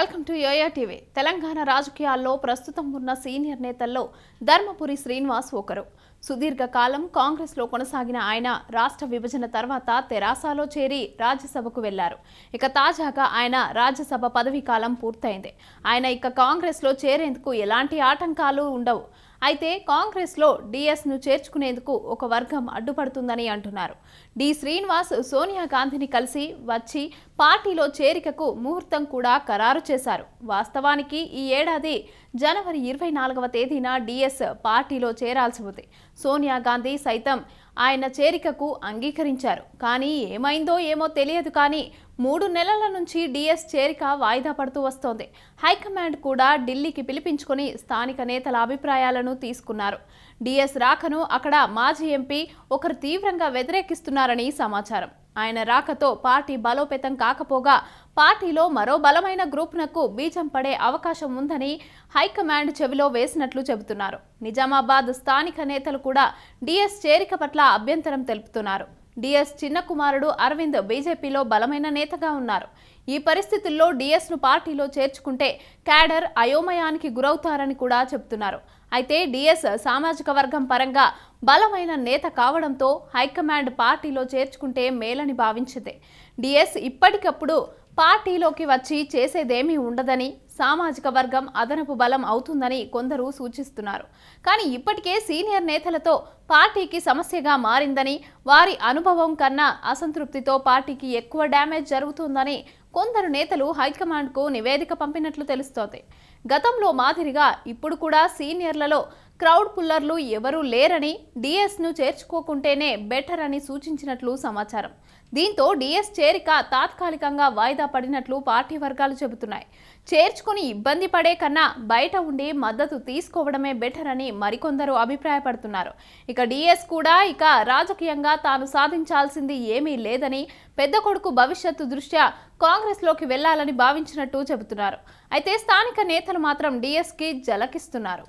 welcome to Yoyo TV Telangana రాజకీయాల్లో ప్రస్తుతం ఉన్న సీనియర్ నేతల్లో ధర్మపురి శ్రీనివాస్ ఒకరు సుదీర్ఘకాలం కాంగ్రెస్లో కొనసాగిన ఆయన రాష్ట్ర విభజన తర్వాత తెరాసాలో చేరి రాజ్యసభకు వెళ్లారు ఇక తాజాగా ఆయన రాజ్యసభ పదవీ కాలం పూర్తయింది ఆయన ఇక కాంగ్రెస్లో చేరేందుకు ఎలాంటి ఆటంకాలు ఉండవు అయితే కాంగ్రెస్లో డిఎస్ను చేర్చుకునేందుకు ఒక వర్గం అడ్డుపడుతుందని అంటున్నారు డి శ్రీనివాస్ సోనియా గాంధీని కలిసి వచ్చి పార్టీలో చేరికకు ముహూర్తం కూడా ఖరారు చేశారు వాస్తవానికి ఈ ఏడాది జనవరి ఇరవై తేదీన డిఎస్ పార్టీలో చేరాల్సి ఉంది సోనియా గాంధీ సైతం ఆయన చేరికకు అంగీకరించారు కానీ ఏమైందో ఏమో తెలియదు కానీ మూడు నెలల నుంచి డిఎస్ చేరిక వాయిదా పడుతూ వస్తోంది హైకమాండ్ కూడా ఢిల్లీకి పిలిపించుకుని స్థానిక నేతల అభిప్రాయాలను తీసుకున్నారు డిఎస్ రాకను అక్కడ మాజీ ఎంపీ ఒకరు తీవ్రంగా వ్యతిరేకిస్తున్నారని సమాచారం ఆయన రాకతో పార్టీ బలోపేతం కాకపోగా పార్టీలో మరో బలమైన గ్రూప్నకు బీజం పడే అవకాశం ఉందని హైకమాండ్ చెవిలో వేసినట్లు చెబుతున్నారు నిజామాబాద్ స్థానిక నేతలు కూడా డిఎస్ చేరిక పట్ల అభ్యంతరం తెలుపుతున్నారు డిఎస్ చిన్న కుమారుడు అరవింద్ బీజేపీలో బలమైన నేతగా ఉన్నారు ఈ పరిస్థితుల్లో డిఎస్ను పార్టీలో చేర్చుకుంటే క్యాడర్ అయోమయానికి గురవుతారని కూడా చెబుతున్నారు అయితే డిఎస్ సామాజిక వర్గం పరంగా బలమైన నేత కావడంతో హైకమాండ్ పార్టీలో చేర్చుకుంటే మేలని భావించింది డిఎస్ ఇప్పటికప్పుడు పార్టీలోకి వచ్చి చేసేదేమీ ఉండదని సామాజిక వర్గం అదనపు బలం అవుతుందని కొందరు సూచిస్తున్నారు కానీ ఇప్పటికే సీనియర్ నేతలతో పార్టీకి సమస్యగా మారిందని వారి అనుభవం కన్నా అసంతృప్తితో పార్టీకి ఎక్కువ డ్యామేజ్ జరుగుతుందని కొందరు నేతలు హైకమాండ్కు నివేదిక పంపినట్లు తెలుస్తోంది గతంలో మాదిరిగా ఇప్పుడు కూడా సీనియర్లలో క్రౌడ్ పుల్లర్లు ఎవరూ లేరని డిఎస్ను చేర్చుకోకుంటేనే బెటర్ అని సూచించినట్లు సమాచారం దీంతో డిఎస్ చేరిక తాత్కాలికంగా వాయిదా పడినట్లు పార్టీ వర్గాలు చెబుతున్నాయి చేర్చుకు తీసుకుని ఇబ్బంది పడే కన్నా బయట ఉండి మద్దతు తీసుకోవడమే బెటర్ అని మరికొందరు అభిప్రాయపడుతున్నారు ఇక డిఎస్ కూడా ఇక రాజకీయంగా తాను సాధించాల్సింది ఏమీ లేదని పెద్ద కొడుకు భవిష్యత్తు దృష్ట్యా కాంగ్రెస్లోకి వెళ్లాలని భావించినట్టు చెబుతున్నారు అయితే స్థానిక నేతలు మాత్రం డిఎస్కి జలకిస్తున్నారు